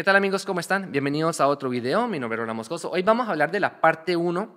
¿Qué tal amigos? ¿Cómo están? Bienvenidos a otro video. Mi nombre es Moscoso. Hoy vamos a hablar de la parte 1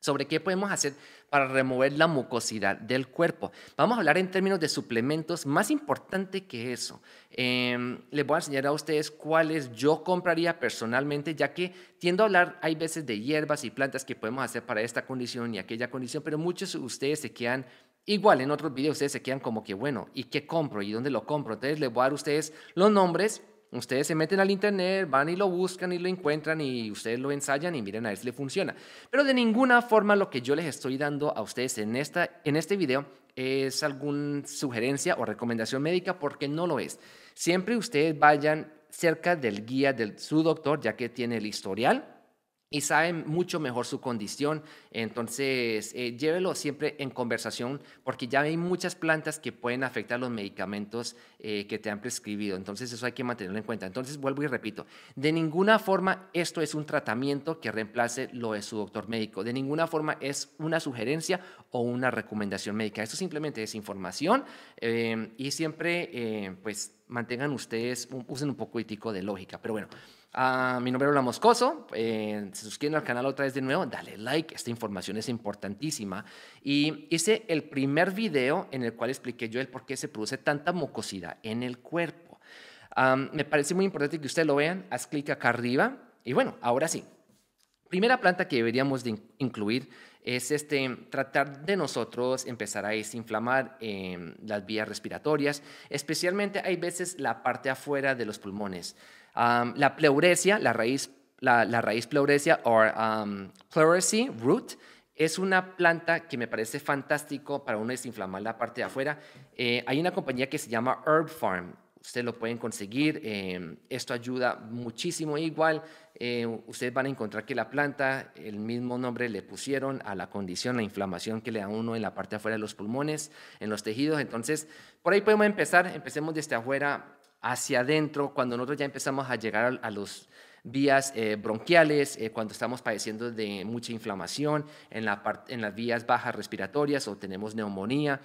sobre qué podemos hacer para remover la mucosidad del cuerpo. Vamos a hablar en términos de suplementos, más importante que eso. Em, les voy a enseñar a ustedes cuáles yo compraría personalmente, ya que tiendo a hablar, hay veces de hierbas y plantas que podemos hacer para esta condición y aquella condición, pero muchos de ustedes se quedan Igual en otros videos ustedes se quedan como que, bueno, ¿y qué compro? ¿Y dónde lo compro? Entonces les voy a dar a ustedes los nombres Ustedes se meten al internet, van y lo buscan y lo encuentran y ustedes lo ensayan y miren a ver si le funciona. Pero de ninguna forma lo que yo les estoy dando a ustedes en, esta, en este video es alguna sugerencia o recomendación médica porque no lo es. Siempre ustedes vayan cerca del guía de su doctor ya que tiene el historial y saben mucho mejor su condición. Entonces, eh, llévelo siempre en conversación porque ya hay muchas plantas que pueden afectar los medicamentos eh, que te han prescribido. Entonces, eso hay que mantenerlo en cuenta. Entonces, vuelvo y repito, de ninguna forma esto es un tratamiento que reemplace lo de su doctor médico. De ninguna forma es una sugerencia o una recomendación médica. Esto simplemente es información eh, y siempre, pues, mantengan ustedes, usen un poco ético de lógica. Pero bueno mi nombre es Moscoso. Eh, se suscriben al canal otra vez de nuevo. Dale like. Esta información es importantísima. Y hice el primer video en el cual expliqué yo el por qué se produce tanta mucosidad en el cuerpo. me parece muy importante que ustedes lo vean. Haz clic acá arriba. Y bueno, ahora sí. Primera planta que deberíamos de incluir es este, tratar de nosotros empezar a desinflamar em, las vías respiratorias, especialmente hay veces la parte afuera de los pulmones. Um, la pleuresia, la raíz, la, raíz pleuresia o um, pleurisy root, es una planta que me parece fantástico para uno desinflamar la parte de afuera. Eh, hay una compañía que se llama Herb Farm. Ustedes lo pueden conseguir. Em, esto ayuda muchísimo. Igual, eh, ustedes van a encontrar que la planta, el mismo nombre le pusieron a la condición, la inflamación que le da uno en la parte afuera de los pulmones, en los tejidos. Entonces, por ahí podemos empezar. Empecemos desde afuera hacia adentro, cuando nosotros ya empezamos a llegar a, los vías eh, bronquiales, eh, cuando estamos padeciendo de mucha inflamación en, la en las vías bajas respiratorias o tenemos neumonía.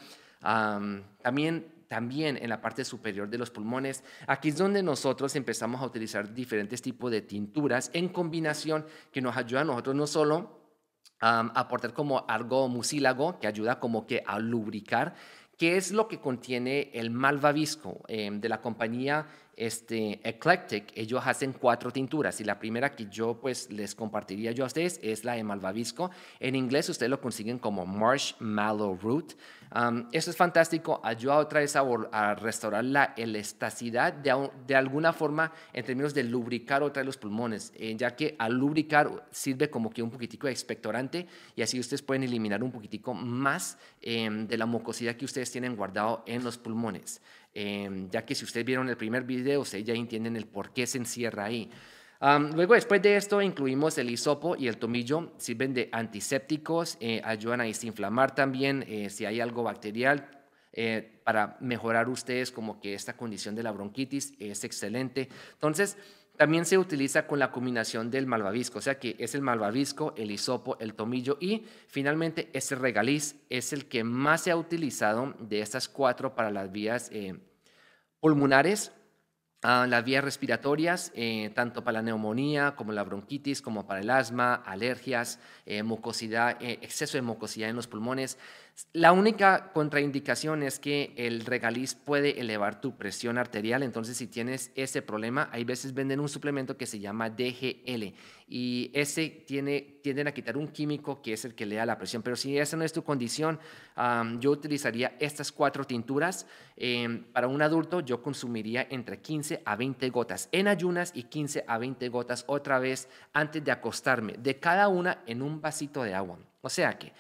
también también en la parte superior de los pulmones. Aquí es donde nosotros empezamos a utilizar diferentes tipos de tinturas en combinación que nos ayudan a nosotros no solo a aportar como algo mucílago, que ayuda como que a lubricar ¿Qué es lo que contiene el malvavisco eh, de la compañía este, Eclectic, ellos hacen cuatro tinturas y la primera que yo pues les compartiría yo a ustedes es la de Malvavisco. En inglés ustedes lo consiguen como Marshmallow Root. eso esto es fantástico, ayuda ah, otra vez a, restaurar la elasticidad de, de, alguna forma en términos de lubricar otra vez los pulmones, eh, ya que al lubricar sirve como que un poquitico de expectorante y así ustedes pueden eliminar un poquitico más em, de la mucosidad que ustedes tienen guardado en los pulmones. Em, ya que si ustedes vieron el primer video, ustedes ya entienden el por qué se encierra ahí. luego, después de esto, incluimos el hisopo y el tomillo, sirven de antisépticos, eh, ayudan a desinflamar también eh, si hay algo bacterial. Eh, para mejorar ustedes como que esta condición de la bronquitis es excelente. Entonces, también se utiliza con la combinación del malvavisco, o sea que es el malvavisco, el hisopo, el tomillo y finalmente ese regaliz es el que más se ha utilizado de estas cuatro para las vías pulmonares, las vías respiratorias, eh, tanto para la neumonía como la bronquitis, como para el asma, alergias, eh, mucosidad, eh, exceso de mucosidad en los pulmones. La única contraindicación es que el regaliz puede elevar tu presión arterial, entonces si tienes ese problema, hay veces venden un suplemento que se llama DGL y ese tiene, tienden a quitar un químico que es el que le da la presión. Pero si esa no es tu condición, yo utilizaría estas cuatro tinturas. Em, para un adulto yo consumiría entre 15 a 20 gotas en ayunas y 15 a 20 gotas otra vez antes de acostarme, de cada una en un vasito de agua. O sea que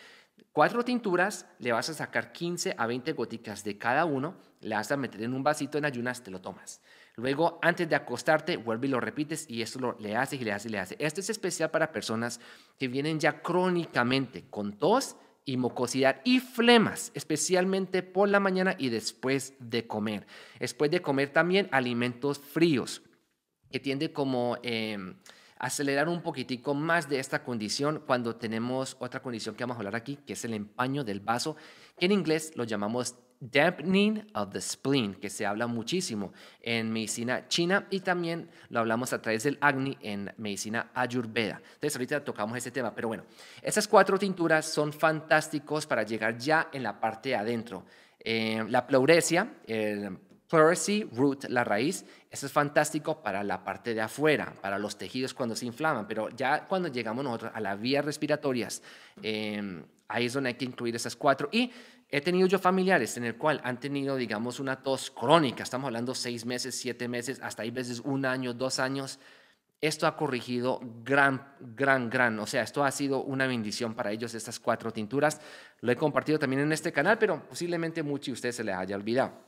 cuatro tinturas, le vas a sacar 15 a 20 goticas de cada uno, le vas a meter en un vasito en ayunas, te lo tomas. Luego, antes de acostarte, vuelve y lo repites y esto lo, le haces y le haces y le hace. Esto es especial para personas que vienen ya crónicamente con tos y mucosidad y flemas, especialmente por la mañana y después de comer. Después de comer también alimentos fríos, que tiende como... Em, acelerar un poquitico más de esta condición cuando tenemos otra condición que vamos a hablar aquí, que es el empaño del vaso, que en inglés lo llamamos dampening of the spleen, que se habla muchísimo en medicina china y también lo hablamos a través del Agni en medicina ayurveda. Entonces ahorita tocamos ese tema, pero bueno, esas cuatro tinturas son fantásticos para llegar ya en la parte adentro. Eh, la pleuresia, el Pleurisy, root, la raíz, eso es fantástico para la parte de afuera, para los tejidos cuando se inflaman, pero ya cuando llegamos nosotros a las vías respiratorias, em, ahí es donde hay que incluir esas cuatro. Y he tenido yo familiares en el cual han tenido, digamos, una tos crónica, estamos hablando seis meses, siete meses, hasta hay veces un año, dos años. Esto ha corregido gran, gran, gran, o sea, esto ha sido una bendición para ellos, estas cuatro tinturas. Lo he compartido también en este canal, pero posiblemente mucho y ustedes se les haya olvidado.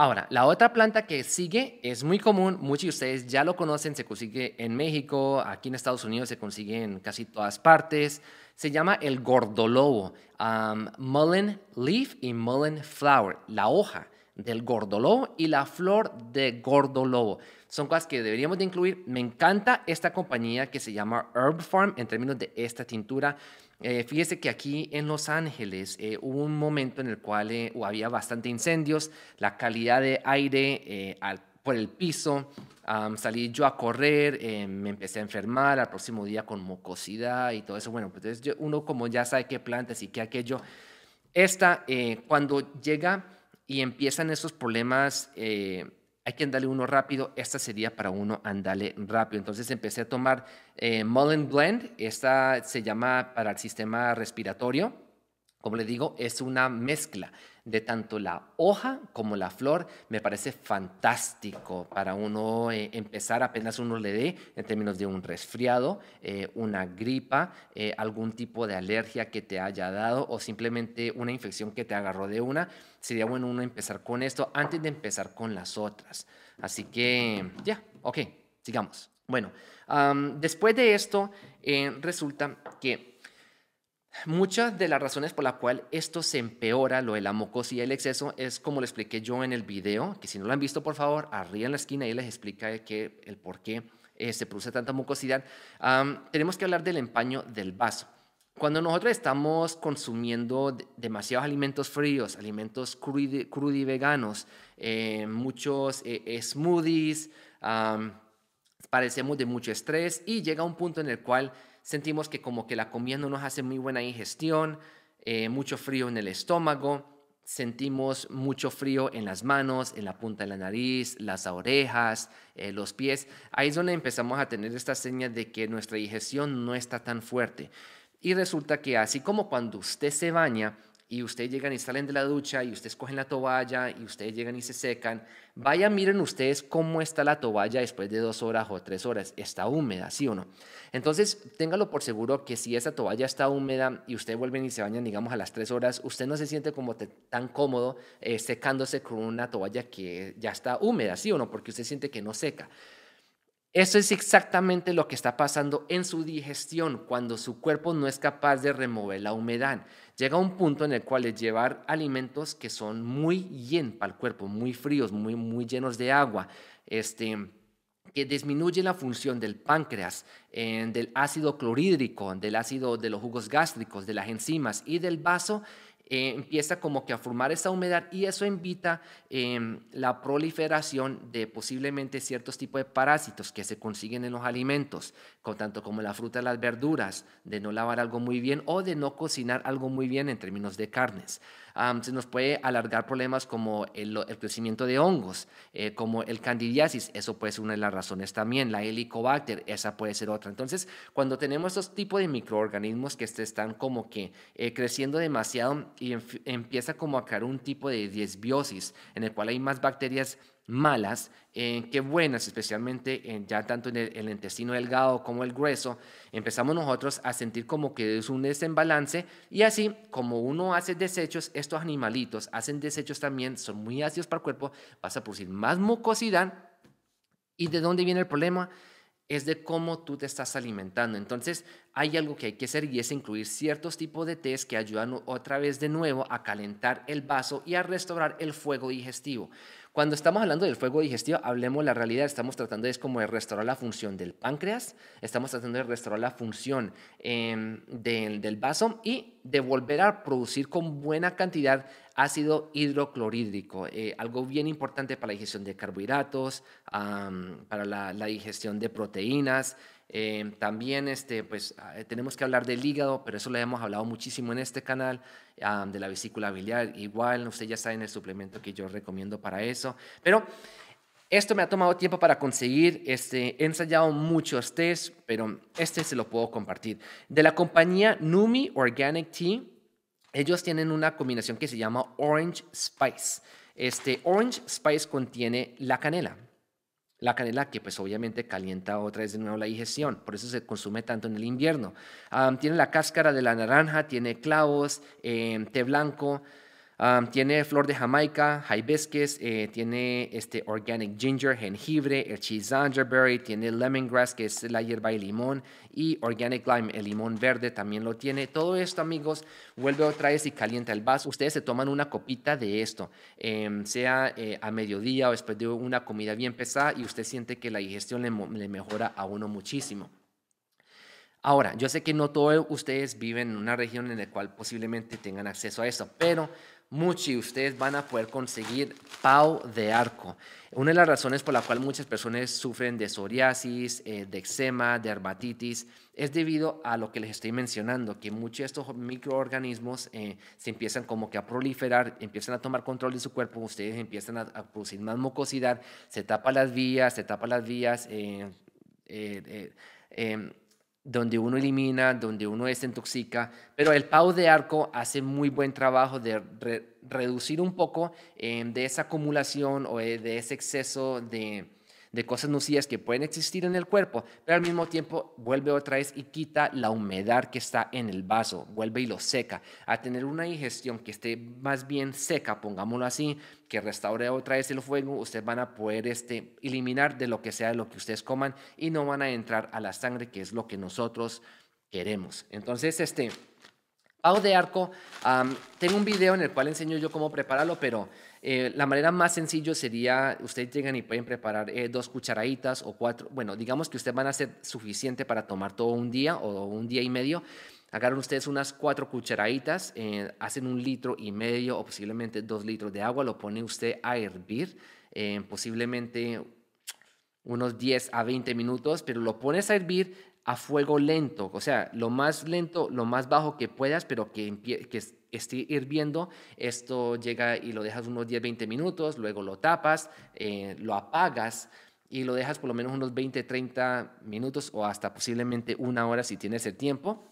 Ahora, la otra planta que sigue es muy común, muchos de ustedes ya lo conocen, se consigue en México, aquí en Estados Unidos se consigue en casi todas partes, se llama el gordolobo, um, mullen leaf y mullen flower, la hoja del gordolobo y la flor de gordolobo. Son cosas que deberíamos de incluir. Me encanta esta compañía que se llama Herb Farm en términos de esta tintura. Eh, fíjese que aquí en Los Ángeles eh, hubo un momento en el cual eh, había bastante incendios, la calidad de aire por el piso, salí yo a correr, me empecé a enfermar al próximo día con mucosidad y todo eso. Bueno, pues uno como ya sabe qué plantas y qué aquello. Esta, cuando llega y empiezan esos problemas, eh, hay que andarle uno rápido, esta sería para uno andarle rápido. Entonces empecé a tomar eh, Mullen Blend, esta se llama para el sistema respiratorio, como le digo, es una mezcla de tanto la hoja como la flor. Me parece fantástico para uno eh, empezar apenas uno le dé en términos de un resfriado, eh, una gripa, eh, algún tipo de alergia que te haya dado o simplemente una infección que te agarró de una. Sería bueno uno empezar con esto antes de empezar con las otras. Así que ya, ok, sigamos. Bueno, después de esto resulta que Muchas de las razones por las cuales esto se empeora, lo de la mucosidad y el exceso, es como lo expliqué yo en el video, que si no lo han visto, por favor, arriba en la esquina y les explica que, el por qué eh, se produce tanta mucosidad. tenemos que hablar del empaño del vaso. Cuando nosotros estamos consumiendo demasiados alimentos fríos, alimentos crudos y veganos, eh, muchos eh, smoothies, parecemos de mucho estrés y llega un punto en el cual sentimos que como que la comida no nos hace muy buena digestión eh, mucho frío en el estómago, sentimos mucho frío en las manos, en la punta de la nariz, las orejas, eh, los pies. Ahí es donde empezamos a tener esta señal de que nuestra digestión no está tan fuerte. Y resulta que así como cuando usted se baña, y ustedes llegan y salen de la ducha y ustedes cogen la toalla y ustedes llegan y se secan, vaya miren ustedes cómo está la toalla después de dos horas o tres horas. Está húmeda, ¿sí o no? Entonces, téngalo por seguro que si esa toalla está húmeda y ustedes vuelven y se bañan, digamos, a las tres horas, usted no se siente como tan cómodo eh, secándose con una toalla que ya está húmeda, ¿sí o no? Porque usted siente que no seca. Eso es exactamente lo que está pasando en su digestión cuando su cuerpo no es capaz de remover la humedad. Llega un punto en el cual es llevar alimentos que son muy llenos para el cuerpo, muy fríos, muy, muy llenos de agua, este, que disminuye la función del páncreas, eh, del ácido clorhídrico, del ácido de los jugos gástricos, de las enzimas y del vaso, eh, empieza como que a formar esa humedad y eso invita em, la proliferación de posiblemente ciertos tipos de parásitos que se consiguen en los alimentos, con tanto como la fruta, las verduras, de no lavar algo muy bien o de no cocinar algo muy bien en términos de carnes se nos puede alargar problemas como el, crecimiento de hongos, eh, como el candidiasis, eso puede ser una de las razones también, la helicobacter, esa puede ser otra. Entonces, cuando tenemos estos tipos de microorganismos que se este están como que eh, creciendo demasiado y empieza como a crear un tipo de desbiosis en el cual hay más bacterias malas eh, que buenas, especialmente en, ya tanto en el, intestino delgado como el grueso, empezamos nosotros a sentir como que es un desbalance y así como uno hace desechos, estos animalitos hacen desechos también, son muy ácidos para el cuerpo, vas a producir más mucosidad y de dónde viene el problema es de cómo tú te estás alimentando. Entonces, hay algo que hay que hacer y es incluir ciertos tipos de test que ayudan otra vez de nuevo a calentar el vaso y a restaurar el fuego digestivo. Cuando estamos hablando del fuego digestivo, hablemos la realidad, estamos tratando es como de restaurar la función del páncreas, estamos tratando de restaurar la función em, del, vaso y de volver a producir con buena cantidad ácido hidroclorhídrico, eh, algo bien importante para la digestión de carbohidratos, para la digestión de proteínas, eh, también este, pues, ah, eh, tenemos que hablar del hígado, pero eso lo hemos hablado muchísimo en este canal, de la vesícula biliar. Igual, usted ya saben el suplemento que yo recomiendo para eso. Pero esto me ha tomado tiempo para conseguir. Este, he ensayado muchos test, pero este se lo puedo compartir. De la compañía Numi Organic Tea, ellos tienen una combinación que se llama Orange Spice. Este Orange Spice contiene la canela la canela que pues obviamente calienta otra vez de nuevo la digestión, por eso se consume tanto en el invierno. tiene la cáscara de la naranja, tiene clavos, em, té blanco, tiene flor de Jamaica, hibiscus, eh, tiene este organic ginger, jengibre, el berry, tiene lemongrass, que es la hierba y limón, y organic lime, el limón verde también lo tiene. Todo esto, amigos, vuelve otra vez y calienta el vaso. Ustedes se toman una copita de esto, em, sea eh, a mediodía o después de una comida bien pesada, y usted siente que la digestión le mejora a uno muchísimo. Ahora, yo sé que no todos ustedes viven en una región en la cual posiblemente tengan acceso a eso, pero muchos de ustedes van a poder conseguir pau de arco. Una de las razones por la cual muchas personas sufren de psoriasis, eh, de eczema, de dermatitis, es debido a lo que les estoy mencionando, que muchos de estos microorganismos eh, se empiezan como que a proliferar, empiezan a tomar control de su cuerpo, ustedes empiezan a, producir más mucosidad, se tapa las vías, se tapa las vías. Eh, eh, eh em, donde uno elimina, donde uno intoxica. pero el pau de arco hace muy buen trabajo de reducir un poco eh, de esa acumulación o eh, de ese exceso de, de cosas nocivas que pueden existir en el cuerpo, pero al mismo tiempo vuelve otra vez y quita la humedad que está en el vaso, vuelve y lo seca. A tener una digestión que esté más bien seca, pongámoslo así, que restaure otra vez el fuego, ustedes van a poder este, eliminar de lo que sea de lo que ustedes coman y no van a entrar a la sangre, que es lo que nosotros queremos. Entonces, este... Pago de arco, tengo un video en el cual enseño yo cómo prepararlo, pero eh, la manera más sencilla sería, ustedes llegan y pueden preparar eh, dos cucharaditas o cuatro, bueno, digamos que ustedes van a ser suficiente para tomar todo un día o un día y medio. Agarran ustedes unas cuatro cucharaditas, eh, hacen un litro y medio o posiblemente dos litros de agua, lo pone usted a hervir, posiblemente unos 10 a 20 minutos, pero lo pones a hervir, a fuego lento, o sea, lo más lento, lo más bajo que puedas, pero que, esté hirviendo. Esto llega y lo dejas unos 10, 20 minutos, luego lo tapas, eh, lo apagas y lo dejas por lo menos unos 20, 30 minutos o hasta posiblemente una hora si tienes el tiempo.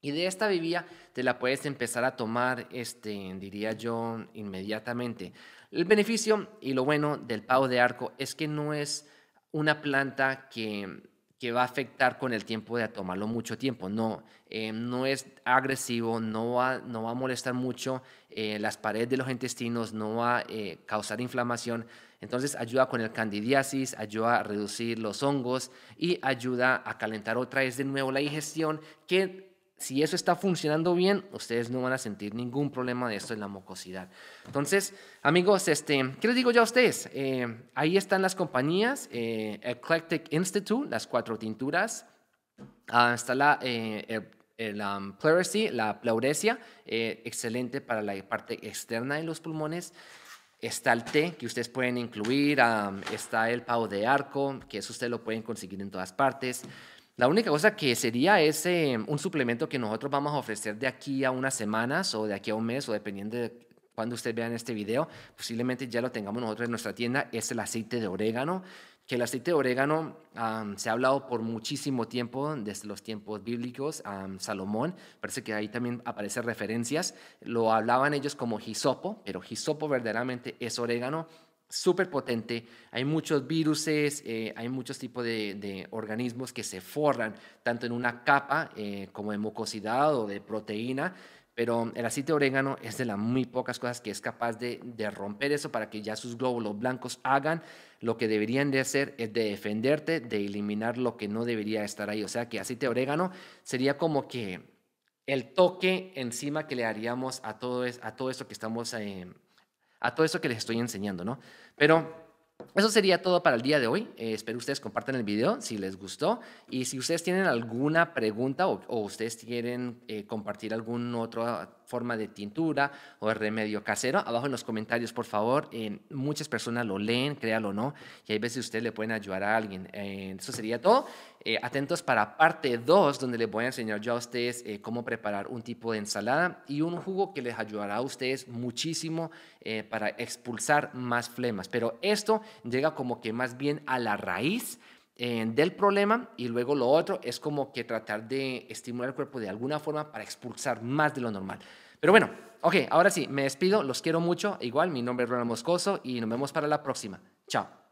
Y de esta bebida te la puedes empezar a tomar, este, diría yo, inmediatamente. El beneficio y lo bueno del pavo de arco es que no es una planta que que va a afectar con el tiempo de tomarlo mucho tiempo. No, eh, no es agresivo, no va, no va a molestar mucho eh, las paredes de los intestinos, no va a eh, causar inflamación. Entonces ayuda con el candidiasis, ayuda a reducir los hongos y ayuda a calentar otra vez de nuevo la digestión, que si eso está funcionando bien, ustedes no van a sentir ningún problema de esto en la mucosidad. Entonces, amigos, este, ¿qué les digo ya a ustedes? Eh, ahí están las compañías, eh, Eclectic Institute, las cuatro tinturas, ah, está la, eh, eh la pleuresia, excelente para la parte externa de los pulmones. Está el té que ustedes pueden incluir, ah, está el pavo de arco, que eso ustedes lo pueden conseguir en todas partes. La única cosa que sería es em, un suplemento que nosotros vamos a ofrecer de aquí a unas semanas o de aquí a un mes o dependiendo de cuando ustedes vean este video, posiblemente ya lo tengamos nosotros en nuestra tienda, es el aceite de orégano, que el aceite de orégano se ha hablado por muchísimo tiempo, desde los tiempos bíblicos, a Salomón, parece que ahí también aparecen referencias, lo hablaban ellos como hisopo, pero hisopo verdaderamente es orégano, súper potente. Hay muchos viruses, eh, hay muchos tipos de, organismos que se forran, tanto en una capa eh, como de mucosidad o de proteína, pero el aceite de orégano es de las muy pocas cosas que es capaz de, romper eso para que ya sus glóbulos blancos hagan lo que deberían de hacer, es de defenderte, de eliminar lo que no debería estar ahí. O sea que aceite de orégano sería como que el toque encima que le haríamos a todo, a todo esto que estamos... Eh, a todo eso que les estoy enseñando, ¿no? Pero eso sería todo para el día de hoy. Eh, espero ustedes compartan el video si les gustó. Y si ustedes tienen alguna pregunta o, ustedes quieren eh, compartir algún otro forma de tintura o de remedio casero. Abajo en los comentarios, por favor. muchas personas lo leen, créalo o no. Y hay veces ustedes le pueden ayudar a alguien. Eh, eso sería todo. Eh, atentos para parte 2, donde les voy a enseñar yo a ustedes eh, cómo preparar un tipo de ensalada y un jugo que les ayudará a ustedes muchísimo para expulsar más flemas. Pero esto llega como que más bien a la raíz eh, del problema y luego lo otro es como que tratar de estimular el cuerpo de alguna forma para expulsar más de lo normal. Pero bueno, ok, ahora sí, me despido, los quiero mucho, igual, mi nombre es Ronald Moscoso y nos vemos para la próxima. Chao.